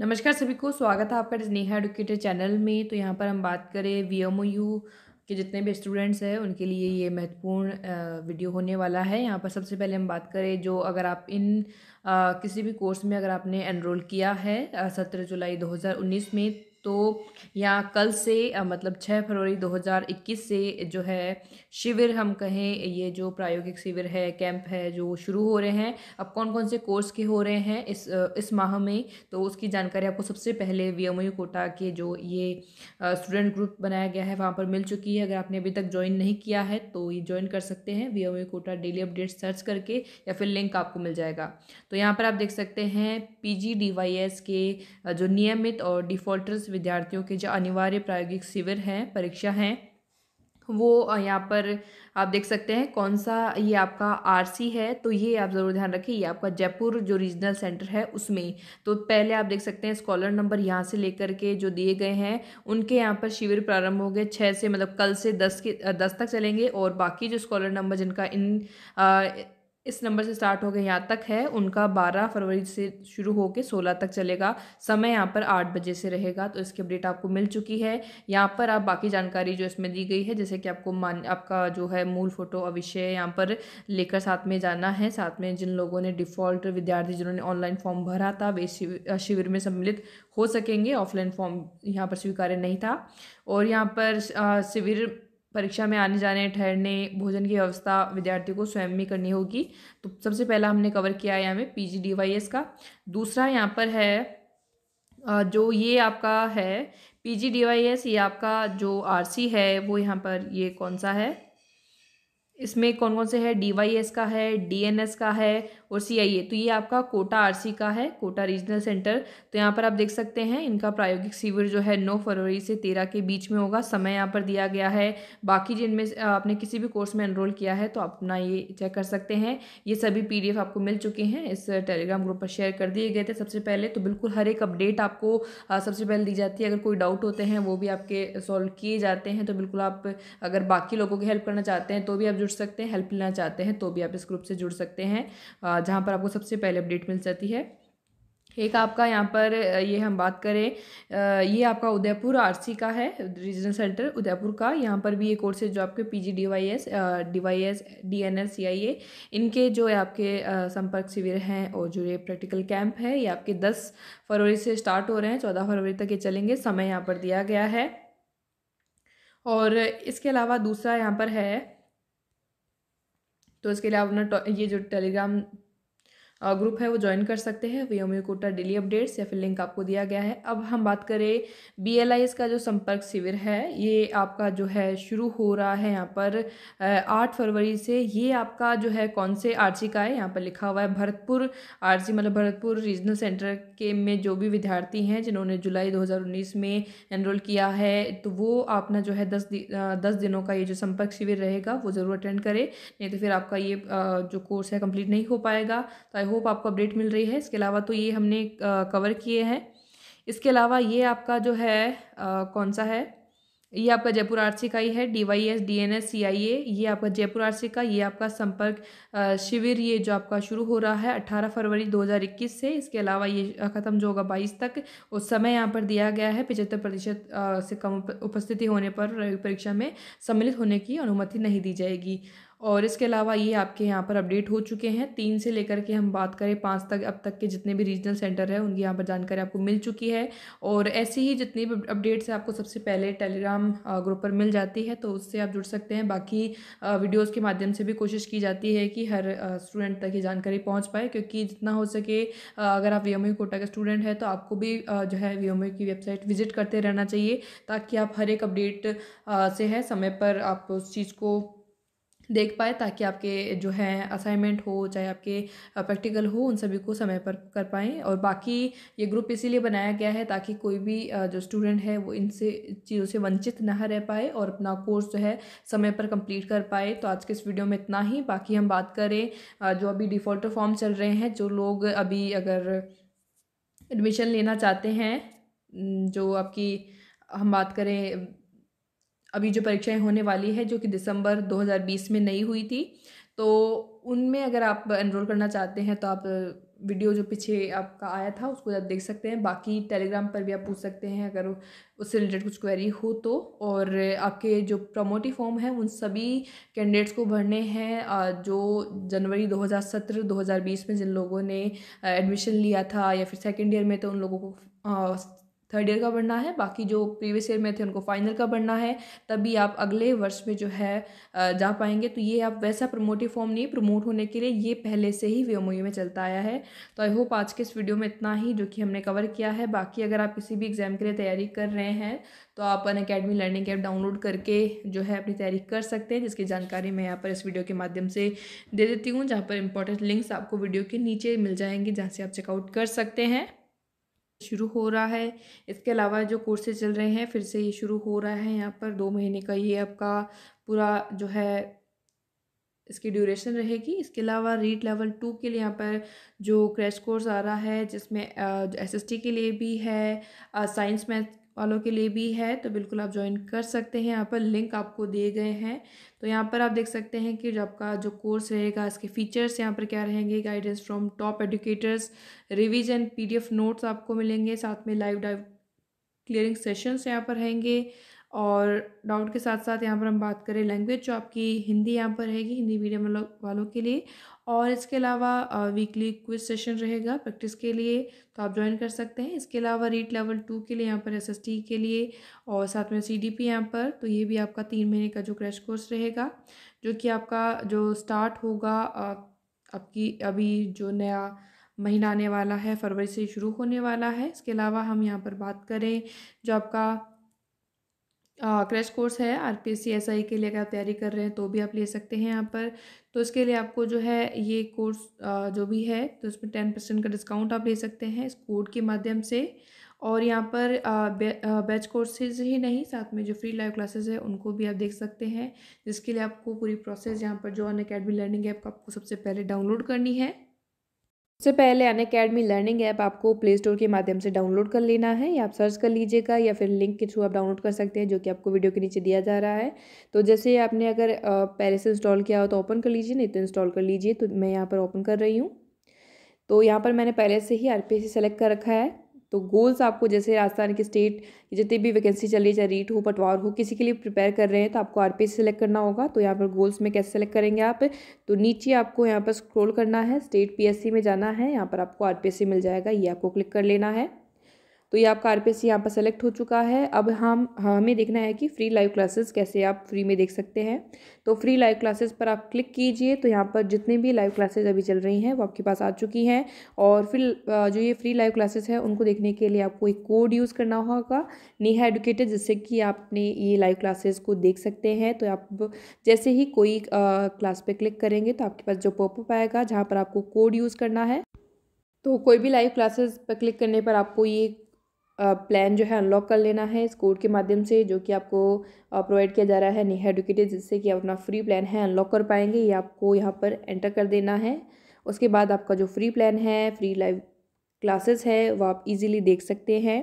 नमस्कार सभी को स्वागत है आपका स्नेहा एडुकेटर चैनल में तो यहाँ पर हम बात करें वी एम यू के जितने भी स्टूडेंट्स हैं उनके लिए ये महत्वपूर्ण वीडियो होने वाला है यहाँ पर सबसे पहले हम बात करें जो अगर आप इन आ, किसी भी कोर्स में अगर आपने एनरोल किया है सत्रह जुलाई 2019 में तो यहाँ कल से मतलब 6 फरवरी 2021 से जो है शिविर हम कहें ये जो प्रायोगिक शिविर है कैंप है जो शुरू हो रहे हैं अब कौन कौन से कोर्स के हो रहे हैं इस इस माह में तो उसकी जानकारी आपको सबसे पहले वी एम कोटा के जो ये स्टूडेंट ग्रुप बनाया गया है वहाँ पर मिल चुकी है अगर आपने अभी तक ज्वाइन नहीं किया है तो ये ज्वाइन कर सकते हैं V M Kota daily update search करके या फिर लिंक आपको मिल जाएगा तो यहाँ पर आप देख सकते हैं पी के जो नियमित और डिफ़ॉल्टर्स विद्यार्थियों के जो अनिवार्य प्रायोगिक शिविर हैं परीक्षा हैं वो यहाँ पर आप देख सकते हैं कौन सा ये आपका आरसी है तो ये आप ज़रूर ध्यान रखें ये आपका जयपुर जो रीजनल सेंटर है उसमें तो पहले आप देख सकते हैं स्कॉलर नंबर यहाँ से लेकर के जो दिए गए हैं उनके यहाँ पर शिविर प्रारंभ हो गए छः से मतलब कल से दस के दस तक चलेंगे और बाकी जो स्कॉलर नंबर जिनका इन आ, इस नंबर से स्टार्ट होकर यहाँ तक है उनका बारह फरवरी से शुरू होकर सोलह तक चलेगा समय यहाँ पर आठ बजे से रहेगा तो इसकी अपडेट आपको मिल चुकी है यहाँ पर आप बाकी जानकारी जो इसमें दी गई है जैसे कि आपको मान आपका जो है मूल फोटो अविषय यहाँ पर लेकर साथ में जाना है साथ में जिन लोगों ने डिफ़ॉल्ट विद्यार्थी जिन्होंने ऑनलाइन फॉर्म भरा था वे शिविर में सम्मिलित हो सकेंगे ऑफलाइन फॉर्म यहाँ पर स्वीकार्य नहीं था और यहाँ पर शिविर परीक्षा में आने जाने ठहरने भोजन की व्यवस्था विद्यार्थियों को स्वयं में करनी होगी तो सबसे पहला हमने कवर किया है यहाँ में P G D Y S का दूसरा यहाँ पर है जो ये आपका है P G D Y S ये आपका जो आर सी है वो यहाँ पर ये कौन सा है इसमें कौन कौन से है डी का है डीएनएस का है और सीआईए तो ये आपका कोटा आरसी का है कोटा रीजनल सेंटर तो यहाँ पर आप देख सकते हैं इनका प्रायोगिक शिविर जो है नौ फरवरी से तेरह के बीच में होगा समय यहाँ पर दिया गया है बाकी जिनमें आपने किसी भी कोर्स में एनरोल किया है तो अपना ये चेक कर सकते हैं ये सभी पी आपको मिल चुके हैं इस टेलीग्राम ग्रुप पर शेयर कर दिए गए थे सबसे पहले तो बिल्कुल हर एक अपडेट आपको सबसे पहले दी जाती है अगर कोई डाउट होते हैं वो भी आपके सॉल्व किए जाते हैं तो बिल्कुल आप अगर बाकी लोगों की हेल्प करना चाहते हैं तो भी आप जो जुड़ सकते हैं हेल्प लेना चाहते हैं तो भी आप इस ग्रुप से जुड़ सकते हैं जहाँ पर आपको सबसे पहले अपडेट मिल जाती है एक आपका यहाँ पर ये हम बात करें ये आपका उदयपुर आरसी का है रीजनल सेंटर उदयपुर का यहाँ पर भी ये कोर्स है जो आपके P G D Y S D Y S D N C I A इनके जो है आपके संपर्क शिविर हैं और जो ये प्रैक्टिकल कैंप है ये आपके दस फरवरी से स्टार्ट हो रहे हैं चौदह फरवरी तक ये चलेंगे समय यहाँ पर दिया गया है और इसके अलावा दूसरा यहाँ पर है तो इसके लिए अपना ये जो टेलीग्राम ग्रुप है वो ज्वाइन कर सकते हैं वीओमी कोटा डेली अपडेट्स या फिर लिंक आपको दिया गया है अब हम बात करें बी का जो संपर्क शिविर है ये आपका जो है शुरू हो रहा है यहाँ पर आठ फरवरी से ये आपका जो है कौन से आरसी का है यहाँ पर लिखा हुआ है भरतपुर आरसी मतलब भरतपुर रीजनल सेंटर के में जो भी विद्यार्थी हैं जिन्होंने जुलाई दो में एनरोल किया है तो वो अपना जो है दस दि, दस दिनों का ये जो संपर्क शिविर रहेगा वो ज़रूर अटेंड करें नहीं तो फिर आपका ये जो कोर्स है कम्प्लीट नहीं हो पाएगा तो आई आई होप आपको अपडेट मिल रही है इसके अलावा तो ये हमने कवर किए हैं इसके अलावा ये आपका जो है आ, कौन सा है ये आपका जयपुर आरसी का ही है D Y S D N S C I A ये आपका जयपुर आरसी का ये आपका संपर्क शिविर ये जो आपका शुरू हो रहा है अट्ठारह फरवरी दो हज़ार इक्कीस से इसके अलावा ये ख़त्म जो होगा बाईस तक उस समय यहाँ पर दिया गया है पिचहत्तर प्रतिशत से कम उपस्थिति होने पर परीक्षा में सम्मिलित होने की अनुमति नहीं दी जाएगी और इसके अलावा ये आपके यहाँ पर अपडेट हो चुके हैं तीन से लेकर के हम बात करें पाँच तक अब तक के जितने भी रीजनल सेंटर हैं उनकी यहाँ पर जानकारी आपको मिल चुकी है और ऐसी ही जितनी भी अपडेट्स आपको सबसे पहले टेलीग्राम ग्रुप पर मिल जाती है तो उससे आप जुड़ सकते हैं बाकी वीडियोज़ के माध्यम से भी कोशिश की जाती है कि हर स्टूडेंट तक ये जानकारी पहुँच पाए क्योंकि जितना हो सके अगर आप वी कोटा का स्टूडेंट है तो आपको भी जो है वी की वेबसाइट विजिट करते रहना चाहिए ताकि आप हर एक अपडेट से है समय पर आप उस चीज़ को देख पाए ताकि आपके जो है असाइनमेंट हो चाहे आपके प्रैक्टिकल हो उन सभी को समय पर कर पाएँ और बाकी ये ग्रुप इसीलिए बनाया गया है ताकि कोई भी जो स्टूडेंट है वो इनसे चीज़ों से वंचित ना रह पाए और अपना कोर्स जो है समय पर कंप्लीट कर पाए तो आज के इस वीडियो में इतना ही बाकी हम बात करें जो अभी डिफ़ॉल्टर फॉर्म चल रहे हैं जो लोग अभी अगर एडमिशन लेना चाहते हैं जो आपकी हम बात करें अभी जो परीक्षाएं होने वाली है जो कि दिसंबर 2020 में नहीं हुई थी तो उनमें अगर आप एनरोल करना चाहते हैं तो आप वीडियो जो पीछे आपका आया था उसको आप देख सकते हैं बाकी टेलीग्राम पर भी आप पूछ सकते हैं अगर उससे रिलेटेड कुछ क्वेरी हो तो और आपके जो प्रमोटिव फॉर्म है उन सभी कैंडिडेट्स को भरने हैं जो जनवरी 2017 2020 में जिन लोगों ने एडमिशन लिया था या फिर सेकेंड ईयर में तो उन लोगों को थर्ड ईयर का बढ़ना है बाकी जो प्रीवियस ईयर में थे उनको फाइनल का बढ़ना है तभी आप अगले वर्ष में जो है जा पाएंगे तो ये आप वैसा प्रमोटिव फॉर्म नहीं प्रमोट होने के लिए ये पहले से ही वी में चलता आया है तो आई होप आज के इस वीडियो में इतना ही जो कि हमने कवर किया है बाकी अगर आप किसी भी एग्ज़ाम के लिए तैयारी कर रहे हैं तो आप Unacademy learning app download करके जो है अपनी तैयारी कर सकते हैं जिसकी जानकारी मैं यहाँ पर इस वीडियो के माध्यम से दे देती हूँ जहाँ पर इंपॉर्टेंट लिंक्स आपको वीडियो के नीचे मिल जाएंगे जहाँ से आप चेकआउट कर सकते हैं शुरू हो रहा है इसके अलावा जो कोर्सेज चल रहे हैं फिर से ये शुरू हो रहा है यहाँ पर दो महीने का ये आपका पूरा जो है इसकी ड्यूरेशन रहेगी इसके अलावा रीट लेवल टू के लिए यहाँ पर जो क्रैश कोर्स आ रहा है जिसमें एसएसटी के लिए भी है साइंस मैथ वालों के लिए भी है तो बिल्कुल आप ज्वाइन कर सकते हैं यहाँ पर लिंक आपको दिए गए हैं तो यहाँ पर आप देख सकते हैं कि जो आपका जो कोर्स रहेगा इसके फीचर्स यहाँ पर क्या रहेंगे guidance from top educators revision P notes आपको मिलेंगे साथ में लाइव डाइव क्लियरिंग सेशंस यहाँ पर रहेंगे और डाउट के साथ साथ यहाँ पर हम बात करें लैंग्वेज जो आपकी हिंदी यहाँ पर रहेगी हिंदी मीडियम वालों के लिए और इसके अलावा वीकली क्विज सेशन रहेगा प्रैक्टिस के लिए तो आप ज्वाइन कर सकते हैं इसके अलावा रीट लेवल टू के लिए यहाँ पर एसएसटी के लिए और साथ में सी डी पी यहाँ पर तो ये भी आपका तीन महीने का जो क्रैश कोर्स रहेगा जो कि आपका जो स्टार्ट होगा आपकी अभी जो नया महीना आने वाला है फरवरी से शुरू होने वाला है इसके अलावा हम यहाँ पर बात करें जो आपका क्रैश कोर्स है R P C S I के लिए अगर आप तैयारी कर रहे हैं तो भी आप ले सकते हैं यहाँ पर तो इसके लिए आपको जो है ये कोर्स जो भी है तो उसमें टेन परसेंट का डिस्काउंट आप ले सकते हैं इस कोड के माध्यम से और यहाँ पर बैच कोर्सेज ही नहीं साथ में जो फ्री लाइव क्लासेस है उनको भी आप देख सकते हैं जिसके लिए आपको पूरी प्रोसेस यहाँ पर जो अन अकेडमी लर्निंग ऐप आपको सबसे पहले डाउनलोड करनी है सबसे पहले अन अकेडमी लर्निंग ऐप आपको प्ले स्टोर के माध्यम से डाउनलोड कर लेना है या आप सर्च कर लीजिएगा या फिर लिंक के थ्रू आप डाउनलोड कर सकते हैं जो कि आपको वीडियो के नीचे दिया जा रहा है तो जैसे आपने अगर पहले से इंस्टॉल किया हो तो ओपन कर लीजिए नहीं तो इंस्टॉल कर लीजिए तो मैं यहाँ पर ओपन कर रही हूँ तो यहाँ पर मैंने पहले से ही आर सेलेक्ट कर रखा है तो गोल्स आपको जैसे राजस्थान की स्टेट जितनी भी वैकेंसी चल रही है चाहे रीट हो पटवार हो किसी के लिए प्रिपेयर कर रहे हैं तो आपको आर पी सेलेक्ट करना होगा तो यहाँ पर गोल्स में कैसे सेलेक्ट करेंगे आप तो नीचे आपको यहाँ पर स्क्रोल करना है स्टेट पी में जाना है यहाँ पर आपको आर मिल जाएगा ये आपको क्लिक कर लेना है तो ये आपका आर यहाँ पर सेलेक्ट हो चुका है अब हम हमें देखना है कि फ्री लाइव क्लासेस कैसे आप फ्री में देख सकते हैं तो फ्री लाइव क्लासेस पर आप क्लिक कीजिए तो यहाँ पर जितने भी लाइव क्लासेज अभी चल रही हैं वो आपके पास आ चुकी हैं और फिर जो ये फ्री लाइव क्लासेस हैं उनको देखने के लिए आपको एक कोड यूज़ करना होगा नेहा एडुकेटेड जिससे कि आपने ये लाइव क्लासेस को देख सकते हैं तो आप जैसे ही कोई क्लास पर क्लिक करेंगे तो आपके पास जो पॉपअप आएगा जहाँ पर आपको कोड यूज़ करना है तो कोई भी लाइव क्लासेस पर क्लिक करने पर आपको ये प्लान जो है अनलॉक कर लेना है इस कोड के माध्यम से जो कि आपको प्रोवाइड किया जा रहा है नेहा एडुकेटेड जिससे कि आप अपना फ्री प्लान है अनलॉक कर पाएंगे ये आपको यहाँ पर एंटर कर देना है उसके बाद आपका जो फ्री प्लान है फ्री लाइव क्लासेस है वो आप इजीली देख सकते हैं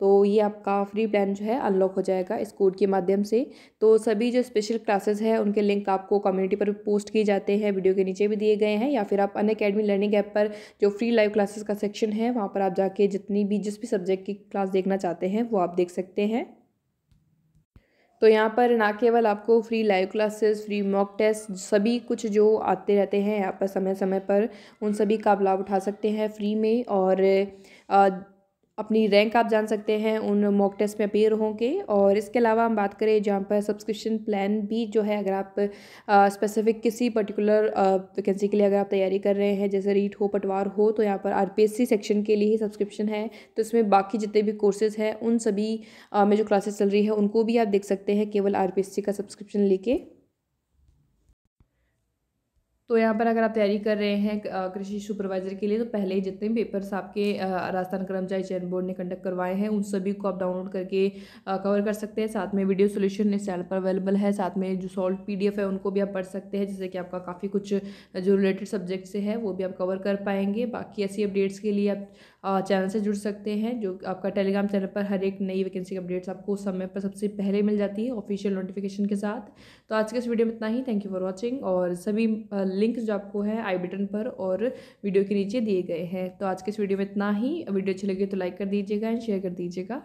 तो ये आपका फ्री प्लान जो है अनलॉक हो जाएगा इस कोड के माध्यम से तो सभी जो स्पेशल क्लासेस है उनके लिंक आपको कम्युनिटी पर पोस्ट किए जाते हैं वीडियो के नीचे भी दिए गए हैं या फिर आप अन अकेडमी लर्निंग ऐप पर जो फ्री लाइव क्लासेस का सेक्शन है वहाँ पर आप जाके जितनी भी जिस भी सब्जेक्ट की क्लास देखना चाहते हैं वो आप देख सकते हैं तो यहाँ पर ना केवल आपको free live classes free mock test सभी कुछ जो आते रहते हैं यहाँ पर समय समय पर उन सभी का लाभ उठा सकते हैं फ्री में और अपनी रैंक आप जान सकते हैं उन मॉक टेस्ट में अपेयर होंगे और इसके अलावा हम बात करें जहाँ पर सब्सक्रिप्शन प्लान भी जो है अगर आप स्पेसिफिक किसी पर्टिकुलर वैकेंसी के लिए अगर आप तैयारी कर रहे हैं जैसे रीट हो पटवार हो तो यहाँ पर आरपीएससी सेक्शन के लिए ही सब्सक्रिप्शन है तो इसमें बाकी जितने भी कोर्सेज हैं उन सभी आ, में जो क्लासेस चल रही है उनको भी आप देख सकते हैं केवल आर का सब्सक्रिप्शन लेके तो यहाँ पर अगर आप तैयारी कर रहे हैं कृषि सुपरवाइज़र के लिए तो पहले ही जितने पेपर्स आपके राजस्थान कर्मचारी चयन बोर्ड ने कंडक्ट करवाए हैं उन सभी को आप डाउनलोड करके कवर कर सकते हैं साथ में वीडियो सोल्यूशन इस चैनल पर अवेलेबल है साथ में जो सॉल्व पीडीएफ है उनको भी आप पढ़ सकते हैं जैसे कि आपका काफ़ी कुछ जो रिलेटेड सब्जेक्ट से है वो भी आप कवर कर पाएंगे बाकी ऐसी अपडेट्स के लिए आप चैनल से जुड़ सकते हैं जो आपका टेलीग्राम चैनल पर हर एक नई वैकेंसी अपडेट्स आपको समय पर सबसे पहले मिल जाती है ऑफिशियल नोटिफिकेशन के साथ तो आज के इस वीडियो में इतना ही थैंक यू फॉर वॉचिंग और सभी लिंक्स जो आपको है आई बटन पर और वीडियो के नीचे दिए गए हैं तो आज के इस वीडियो में इतना ही वीडियो अच्छी लगी तो लाइक कर दीजिएगा एंड शेयर कर दीजिएगा